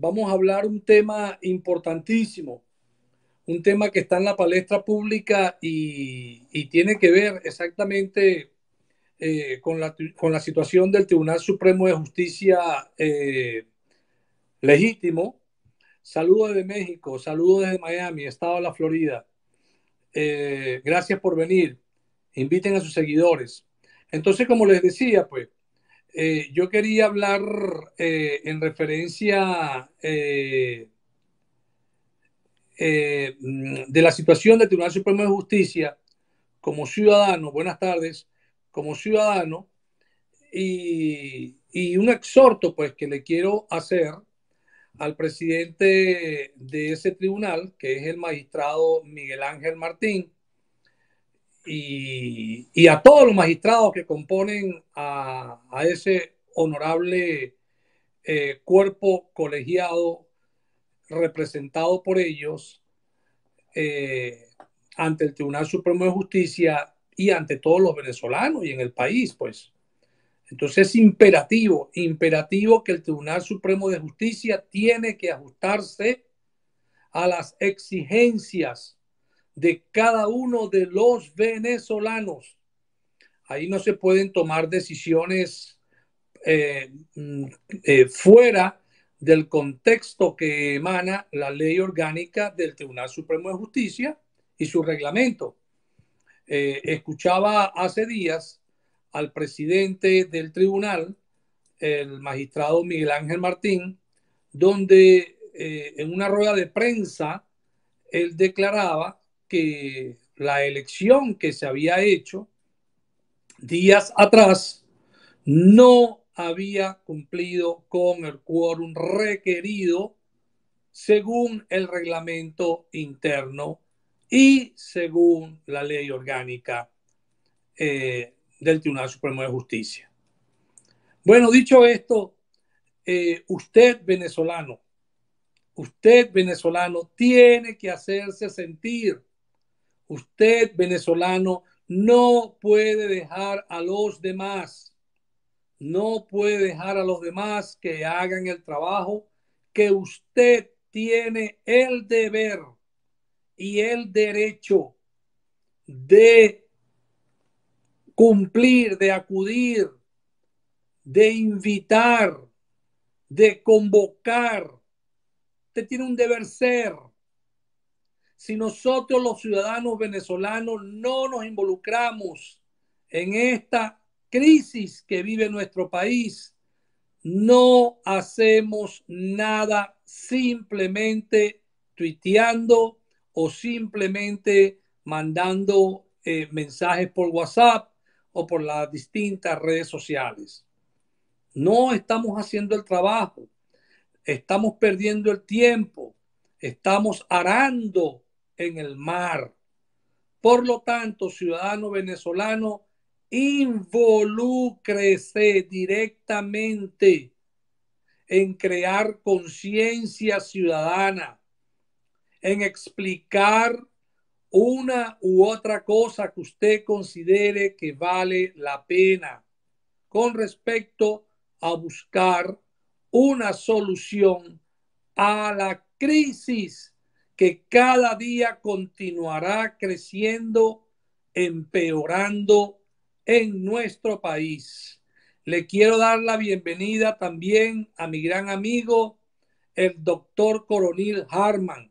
vamos a hablar un tema importantísimo, un tema que está en la palestra pública y, tiene que ver exactamente eh, con, la, situación del Tribunal Supremo de Justicia eh, legítimo. Saludos desde México, saludos desde Miami, Estado de la Florida. Eh, gracias por venir. Inviten a sus seguidores. Entonces, como les decía, pues eh, yo quería hablar eh, en referencia eh, mm, de la situación del Tribunal Supremo de Justicia como ciudadano, buenas tardes, como ciudadano, y, y un exhorto pues que le quiero hacer al presidente de ese tribunal, que es el magistrado Miguel Ángel Martín, y, a todos los magistrados que componen a, ese honorable eh, cuerpo colegiado representado por ellos eh, ante el Tribunal Supremo de Justicia y ante todos los venezolanos y en el país, pues. Entonces es imperativo, imperativo que el Tribunal Supremo de Justicia tiene que ajustarse a las exigencias de cada uno de los venezolanos. Ahí no se pueden tomar decisiones eh, mm, eh, fuera del contexto que emana la ley orgánica del Tribunal Supremo de Justicia y su reglamento. Eh, escuchaba hace días al presidente del tribunal, el magistrado Miguel Ángel Martín, donde en una rueda de prensa él declaraba que la elección que se había hecho días atrás no había cumplido con el quórum requerido según el reglamento interno y según la ley orgánica eh, del Tribunal Supremo de Justicia. Bueno, dicho esto, eh, usted venezolano, usted venezolano tiene que hacerse sentir Usted, venezolano, no puede dejar a los demás, no puede dejar a los demás que hagan el trabajo que usted tiene el deber y el derecho de cumplir, de acudir, de invitar, de convocar. Usted tiene un deber ser si nosotros los ciudadanos venezolanos no nos involucramos en esta crisis que vive nuestro país, no hacemos nada simplemente tuiteando o simplemente mandando eh, mensajes por WhatsApp o por las distintas redes sociales. No estamos haciendo el trabajo, estamos perdiendo el tiempo, estamos arando en el mar. Por lo tanto, ciudadano venezolano, involúcrese directamente en crear conciencia ciudadana, en explicar una u otra cosa que usted considere que vale la pena con respecto a buscar una solución a la crisis que cada día continuará creciendo, empeorando en nuestro país. Le quiero dar la bienvenida también a mi gran amigo, el doctor Coronel Harman,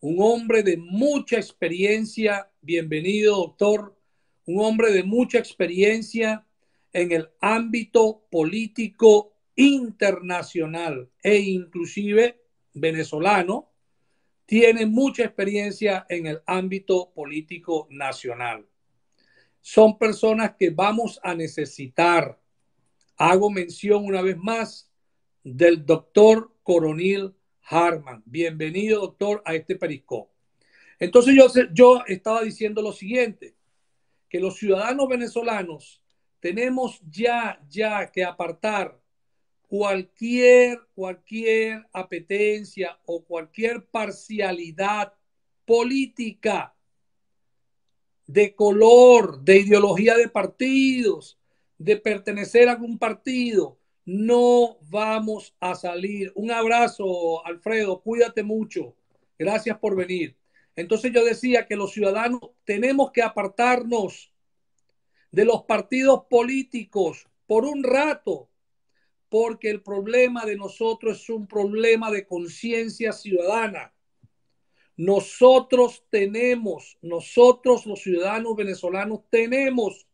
un hombre de mucha experiencia. Bienvenido, doctor, un hombre de mucha experiencia en el ámbito político internacional e inclusive venezolano tiene mucha experiencia en el ámbito político nacional. Son personas que vamos a necesitar. Hago mención una vez más del doctor Coronel Harman. Bienvenido, doctor, a este periscope. Entonces yo, yo estaba diciendo lo siguiente, que los ciudadanos venezolanos tenemos ya, ya que apartar cualquier, cualquier apetencia o cualquier parcialidad política de color, de ideología de partidos, de pertenecer a algún partido, no vamos a salir. Un abrazo, Alfredo, cuídate mucho. Gracias por venir. Entonces yo decía que los ciudadanos tenemos que apartarnos de los partidos políticos por un rato porque el problema de nosotros es un problema de conciencia ciudadana. Nosotros tenemos, nosotros los ciudadanos venezolanos tenemos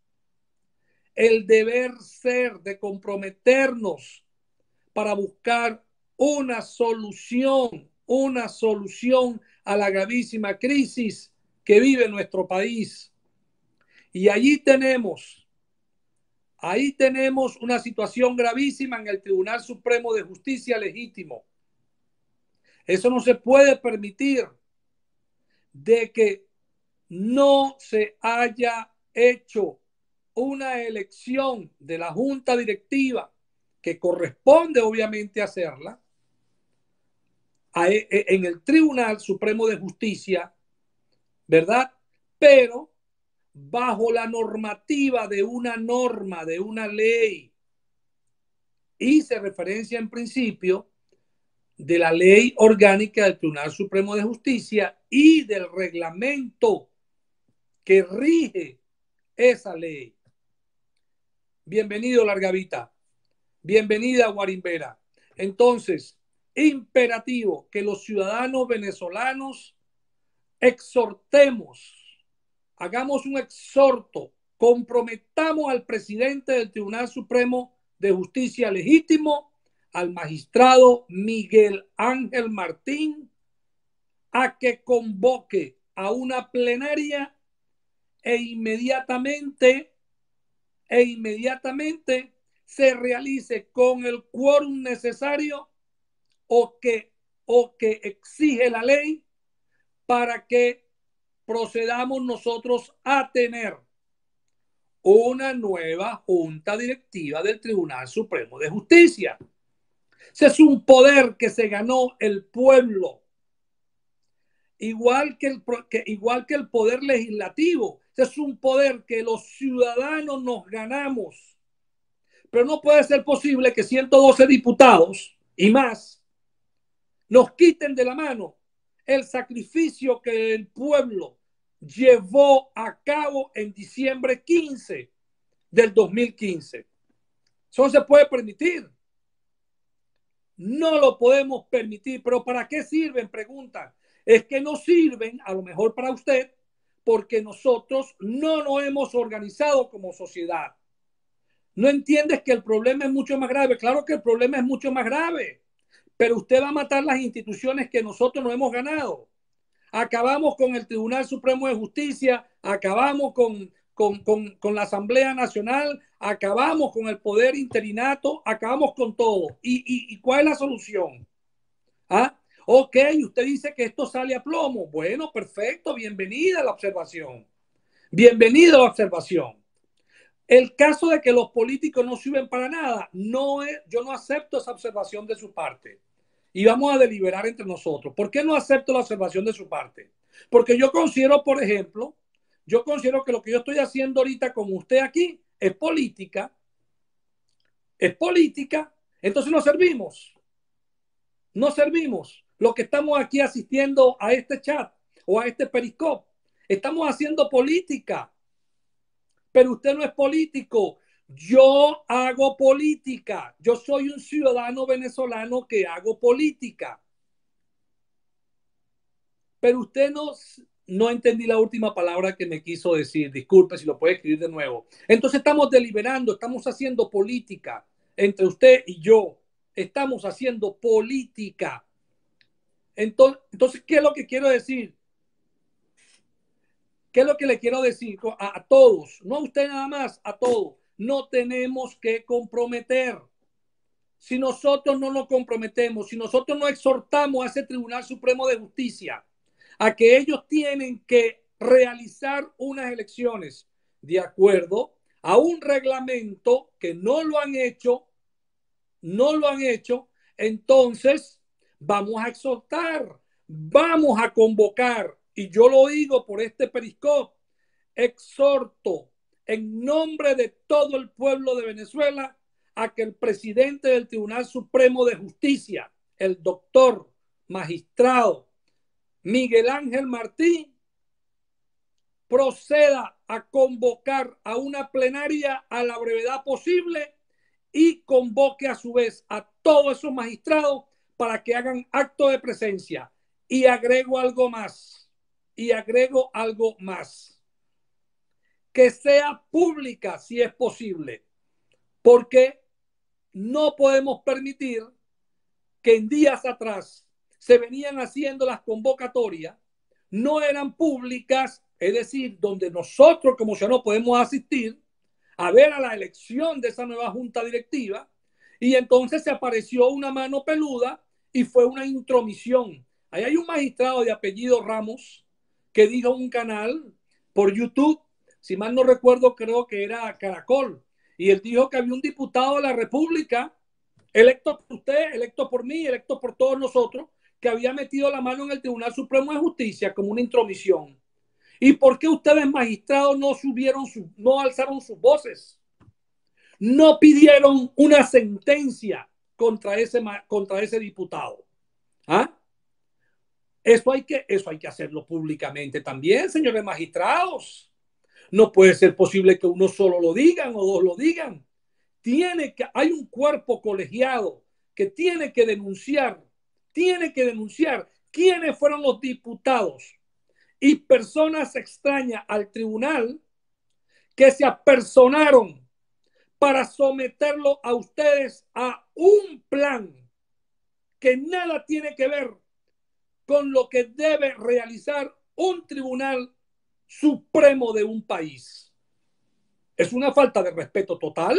el deber ser de comprometernos para buscar una solución, una solución a la gravísima crisis que vive nuestro país. Y allí tenemos Ahí tenemos una situación gravísima en el Tribunal Supremo de Justicia legítimo. Eso no se puede permitir de que no se haya hecho una elección de la junta directiva que corresponde obviamente hacerla e, e, en el Tribunal Supremo de Justicia, ¿verdad? Pero bajo la normativa de una norma, de una ley. y se referencia en principio de la ley orgánica del Tribunal Supremo de Justicia y del reglamento que rige esa ley. Bienvenido, Largavita. Bienvenida, Guarimbera. Entonces, imperativo que los ciudadanos venezolanos exhortemos hagamos un exhorto, comprometamos al presidente del Tribunal Supremo de Justicia Legítimo, al magistrado Miguel Ángel Martín, a que convoque a una plenaria e inmediatamente, e inmediatamente se realice con el quórum necesario o que, o que exige la ley para que procedamos nosotros a tener una nueva junta directiva del Tribunal Supremo de Justicia. Ese es un poder que se ganó el pueblo, igual que el, igual que el poder legislativo. Ese es un poder que los ciudadanos nos ganamos. Pero no puede ser posible que 112 diputados y más nos quiten de la mano el sacrificio que el pueblo llevó a cabo en diciembre 15 del 2015. Eso se puede permitir. No lo podemos permitir. Pero ¿para qué sirven? Pregunta. Es que no sirven, a lo mejor para usted, porque nosotros no nos hemos organizado como sociedad. No entiendes que el problema es mucho más grave. Claro que el problema es mucho más grave. Pero usted va a matar las instituciones que nosotros no hemos ganado. Acabamos con el Tribunal Supremo de Justicia, acabamos con, la Asamblea Nacional, acabamos con el poder interinato, acabamos con todo. ¿Y, cuál es la solución? ¿Ah? Ok, usted dice que esto sale a plomo. Bueno, perfecto, bienvenida a la observación. Bienvenido a la observación. El caso de que los políticos no sirven para nada, no yo no acepto esa observación de su parte y vamos a deliberar entre nosotros. ¿Por qué no acepto la observación de su parte? Porque yo considero, por ejemplo, yo considero que lo que yo estoy haciendo ahorita con usted aquí es política. Es política. Entonces no servimos. No servimos. lo que estamos aquí asistiendo a este chat o a este periscope, estamos haciendo política. Pero usted no es político. Yo hago política. Yo soy un ciudadano venezolano que hago política. Pero usted no, no entendí la última palabra que me quiso decir. Disculpe si lo puede escribir de nuevo. Entonces estamos deliberando, estamos haciendo política entre usted y yo. Estamos haciendo política. Entonces, ¿qué es lo que quiero decir? ¿Qué es lo que le quiero decir a todos? No a usted nada más, a todos no tenemos que comprometer. Si nosotros no nos comprometemos, si nosotros no exhortamos a ese Tribunal Supremo de Justicia a que ellos tienen que realizar unas elecciones de acuerdo a un reglamento que no lo han hecho, no lo han hecho, entonces vamos a exhortar, vamos a convocar, y yo lo digo por este periscopio, exhorto en nombre de todo el pueblo de Venezuela a que el presidente del Tribunal Supremo de Justicia, el doctor magistrado Miguel Ángel Martín proceda a convocar a una plenaria a la brevedad posible y convoque a su vez a todos esos magistrados para que hagan acto de presencia. Y agrego algo más, y agrego algo más que sea pública si es posible, porque no podemos permitir que en días atrás se venían haciendo las convocatorias, no eran públicas, es decir, donde nosotros como no podemos asistir a ver a la elección de esa nueva junta directiva, y entonces se apareció una mano peluda y fue una intromisión. Ahí hay un magistrado de apellido Ramos que dijo un canal por YouTube si mal no recuerdo, creo que era Caracol, y él dijo que había un diputado de la República, electo por usted, electo por mí, electo por todos nosotros, que había metido la mano en el Tribunal Supremo de Justicia como una intromisión. ¿Y por qué ustedes, magistrados, no subieron, no alzaron sus voces? No pidieron una sentencia contra ese, contra ese diputado. ¿Ah? Eso hay, que, eso hay que hacerlo públicamente también, señores magistrados. No puede ser posible que uno solo lo digan o dos lo digan. Tiene que, hay un cuerpo colegiado que tiene que denunciar, tiene que denunciar quiénes fueron los diputados y personas extrañas al tribunal que se apersonaron para someterlo a ustedes a un plan que nada tiene que ver con lo que debe realizar un tribunal supremo de un país. Es una falta de respeto total.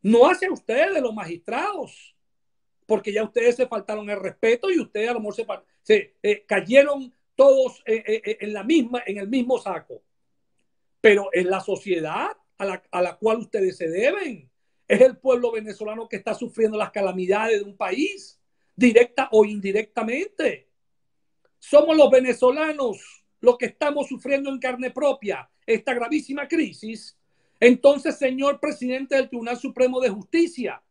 No usted ustedes, los magistrados, porque ya ustedes se faltaron el respeto y ustedes a lo mejor se, eh, cayeron todos eh, eh, en, la misma, en el mismo saco. Pero en la sociedad a la, a la cual ustedes se deben. Es el pueblo venezolano que está sufriendo las calamidades de un país, directa o indirectamente. Somos los venezolanos lo que estamos sufriendo en carne propia esta gravísima crisis, entonces, señor presidente del Tribunal Supremo de Justicia,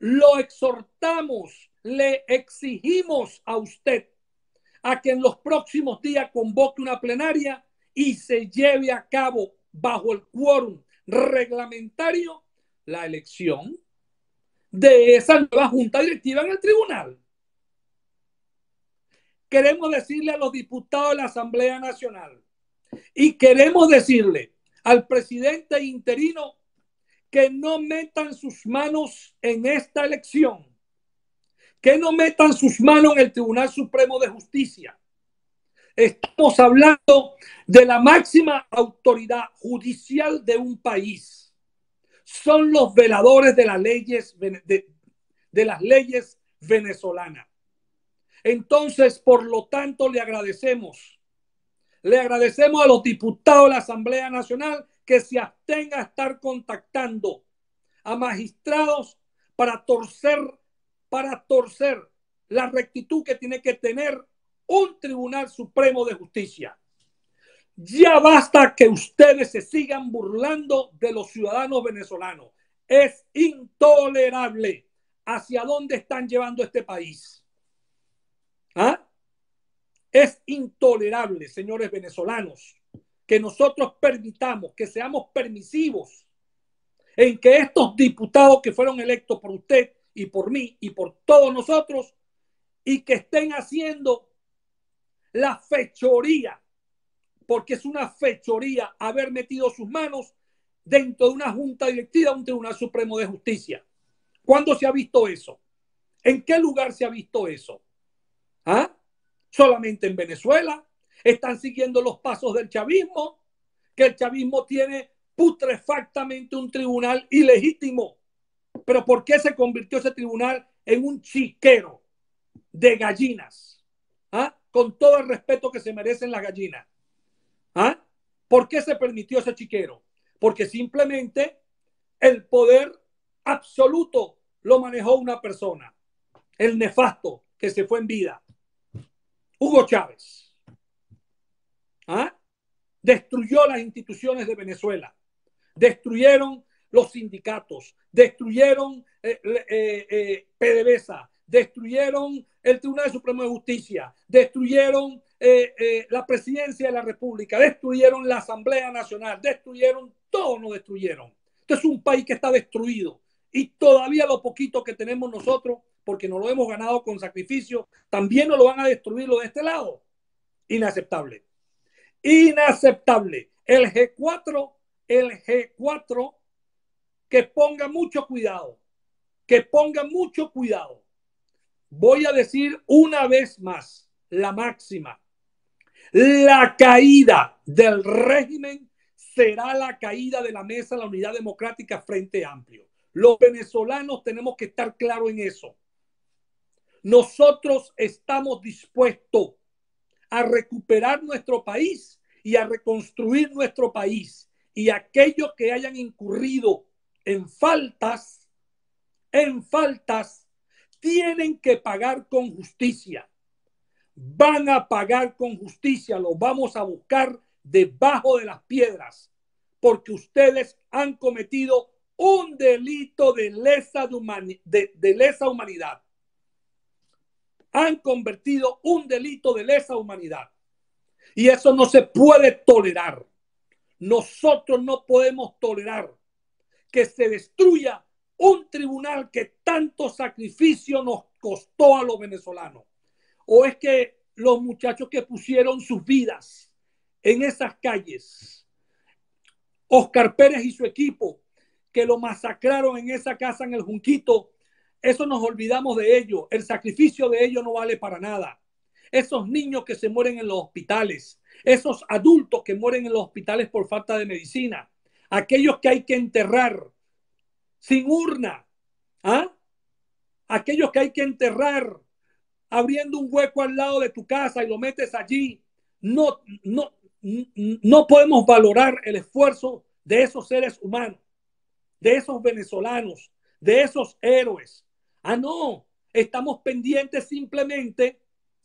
lo exhortamos, le exigimos a usted a que en los próximos días convoque una plenaria y se lleve a cabo bajo el quórum reglamentario la elección de esa nueva junta directiva en el tribunal queremos decirle a los diputados de la Asamblea Nacional y queremos decirle al presidente interino que no metan sus manos en esta elección, que no metan sus manos en el Tribunal Supremo de Justicia. Estamos hablando de la máxima autoridad judicial de un país. Son los veladores de las leyes de, las leyes venezolanas. Entonces, por lo tanto, le agradecemos. Le agradecemos a los diputados de la Asamblea Nacional que se abstenga a estar contactando a magistrados para torcer, para torcer la rectitud que tiene que tener un Tribunal Supremo de Justicia. Ya basta que ustedes se sigan burlando de los ciudadanos venezolanos. Es intolerable hacia dónde están llevando este país. ¿Ah? Es intolerable, señores venezolanos, que nosotros permitamos, que seamos permisivos en que estos diputados que fueron electos por usted y por mí y por todos nosotros y que estén haciendo la fechoría, porque es una fechoría haber metido sus manos dentro de una junta directiva, un Tribunal Supremo de Justicia. ¿Cuándo se ha visto eso? ¿En qué lugar se ha visto eso? ¿Ah? Solamente en Venezuela. Están siguiendo los pasos del chavismo, que el chavismo tiene putrefactamente un tribunal ilegítimo. Pero ¿por qué se convirtió ese tribunal en un chiquero de gallinas? ¿Ah? Con todo el respeto que se merecen las gallinas. ¿Ah? ¿Por qué se permitió ese chiquero? Porque simplemente el poder absoluto lo manejó una persona, el nefasto que se fue en vida. Hugo Chávez ¿ah? destruyó las instituciones de Venezuela, destruyeron los sindicatos, destruyeron eh, eh, eh, PDVSA, destruyeron el Tribunal Supremo de Justicia, destruyeron la presidencia de la República, destruyeron la Asamblea Nacional, destruyeron, todo nos destruyeron. Este es un país que está destruido y todavía lo poquito que tenemos nosotros porque no lo hemos ganado con sacrificio, también nos lo van a destruir lo de este lado. Inaceptable. Inaceptable. El G4, el G4, que ponga mucho cuidado, que ponga mucho cuidado. Voy a decir una vez más la máxima. La caída del régimen será la caída de la mesa la unidad democrática frente amplio. Los venezolanos tenemos que estar claros en eso. Nosotros estamos dispuestos a recuperar nuestro país y a reconstruir nuestro país. Y aquellos que hayan incurrido en faltas, en faltas, tienen que pagar con justicia. Van a pagar con justicia, los vamos a buscar debajo de las piedras, porque ustedes han cometido un delito de lesa, de, de lesa humanidad han convertido un delito de lesa humanidad. Y eso no se puede tolerar. Nosotros no podemos tolerar que se destruya un tribunal que tanto sacrificio nos costó a los venezolanos. O es que los muchachos que pusieron sus vidas en esas calles, Oscar Pérez y su equipo, que lo masacraron en esa casa en el Junquito, eso nos olvidamos de ello. El sacrificio de ellos no vale para nada. Esos niños que se mueren en los hospitales, esos adultos que mueren en los hospitales por falta de medicina, aquellos que hay que enterrar sin urna, ¿ah? aquellos que hay que enterrar abriendo un hueco al lado de tu casa y lo metes allí. No, no, no podemos valorar el esfuerzo de esos seres humanos, de esos venezolanos, de esos héroes, Ah, no, estamos pendientes simplemente,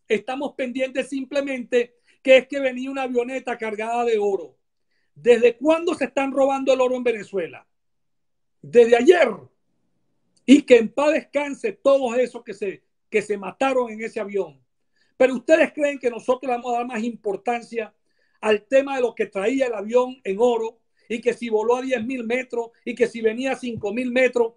estamos pendientes simplemente que es que venía una avioneta cargada de oro. ¿Desde cuándo se están robando el oro en Venezuela? Desde ayer. Y que en paz descanse todos esos que se, que se mataron en ese avión. Pero ustedes creen que nosotros vamos a dar más importancia al tema de lo que traía el avión en oro y que si voló a 10.000 mil metros y que si venía a 5.000 mil metros,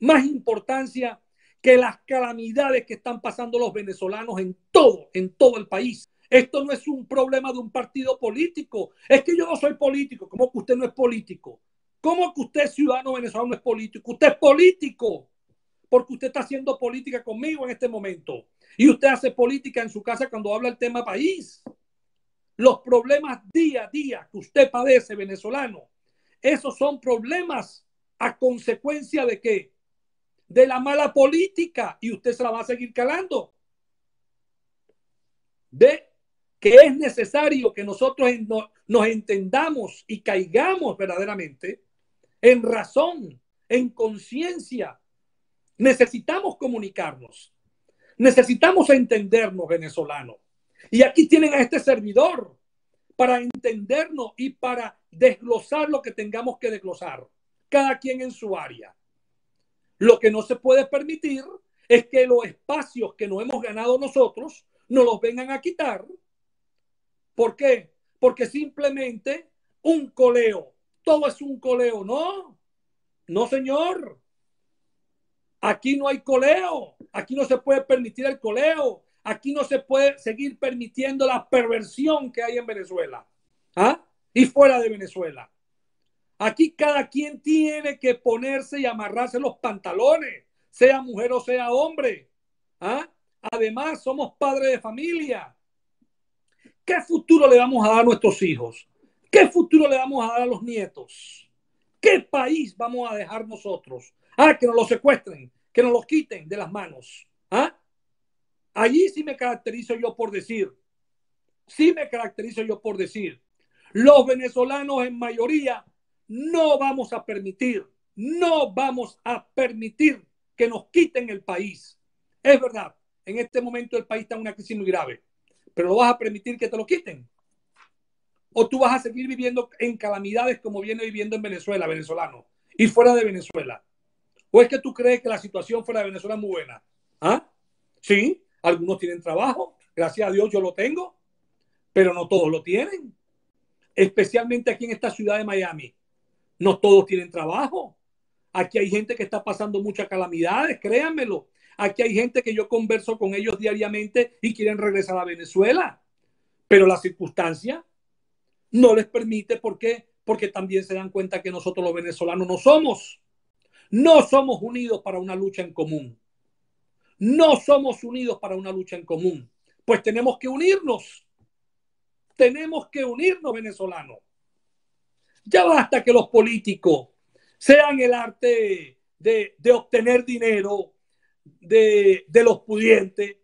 más importancia que las calamidades que están pasando los venezolanos en todo, en todo el país. Esto no es un problema de un partido político. Es que yo no soy político. ¿Cómo que usted no es político? ¿Cómo que usted, ciudadano venezolano, no es político? Usted es político. Porque usted está haciendo política conmigo en este momento. Y usted hace política en su casa cuando habla el tema país. Los problemas día a día que usted padece, venezolano, esos son problemas a consecuencia de qué? de la mala política y usted se la va a seguir calando. De que es necesario que nosotros nos entendamos y caigamos verdaderamente en razón, en conciencia. Necesitamos comunicarnos, necesitamos entendernos venezolanos. Y aquí tienen a este servidor para entendernos y para desglosar lo que tengamos que desglosar, cada quien en su área. Lo que no se puede permitir es que los espacios que nos hemos ganado nosotros no los vengan a quitar. ¿Por qué? Porque simplemente un coleo, todo es un coleo, no, no señor. Aquí no hay coleo, aquí no se puede permitir el coleo, aquí no se puede seguir permitiendo la perversión que hay en Venezuela ¿ah? y fuera de Venezuela. Aquí cada quien tiene que ponerse y amarrarse los pantalones, sea mujer o sea hombre. ¿Ah? Además, somos padres de familia. ¿Qué futuro le vamos a dar a nuestros hijos? ¿Qué futuro le vamos a dar a los nietos? ¿Qué país vamos a dejar nosotros? Ah, que nos los secuestren, que nos los quiten de las manos. ¿Ah? Allí sí me caracterizo yo por decir, sí me caracterizo yo por decir, los venezolanos en mayoría no vamos a permitir, no vamos a permitir que nos quiten el país. Es verdad, en este momento el país está en una crisis muy grave, pero no vas a permitir que te lo quiten? ¿O tú vas a seguir viviendo en calamidades como viene viviendo en Venezuela, venezolano, y fuera de Venezuela? ¿O es que tú crees que la situación fuera de Venezuela es muy buena? ¿Ah? Sí, algunos tienen trabajo, gracias a Dios yo lo tengo, pero no todos lo tienen. Especialmente aquí en esta ciudad de Miami, no todos tienen trabajo. Aquí hay gente que está pasando muchas calamidades, créanmelo. Aquí hay gente que yo converso con ellos diariamente y quieren regresar a Venezuela. Pero la circunstancia no les permite. ¿Por qué? Porque también se dan cuenta que nosotros los venezolanos no somos. No somos unidos para una lucha en común. No somos unidos para una lucha en común. Pues tenemos que unirnos. Tenemos que unirnos, venezolanos. Ya basta que los políticos sean el arte de, obtener dinero de, de los pudientes.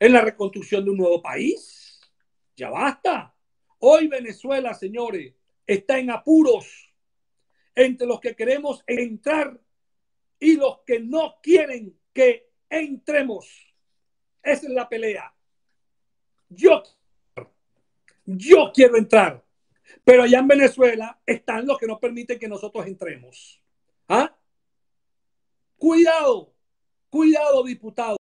En la reconstrucción de un nuevo país. Ya basta. Hoy Venezuela, señores, está en apuros entre los que queremos entrar y los que no quieren que entremos. Esa es la pelea. Yo, yo quiero entrar, pero allá en Venezuela están los que no permiten que nosotros entremos. ¿Ah? Cuidado, cuidado, diputado.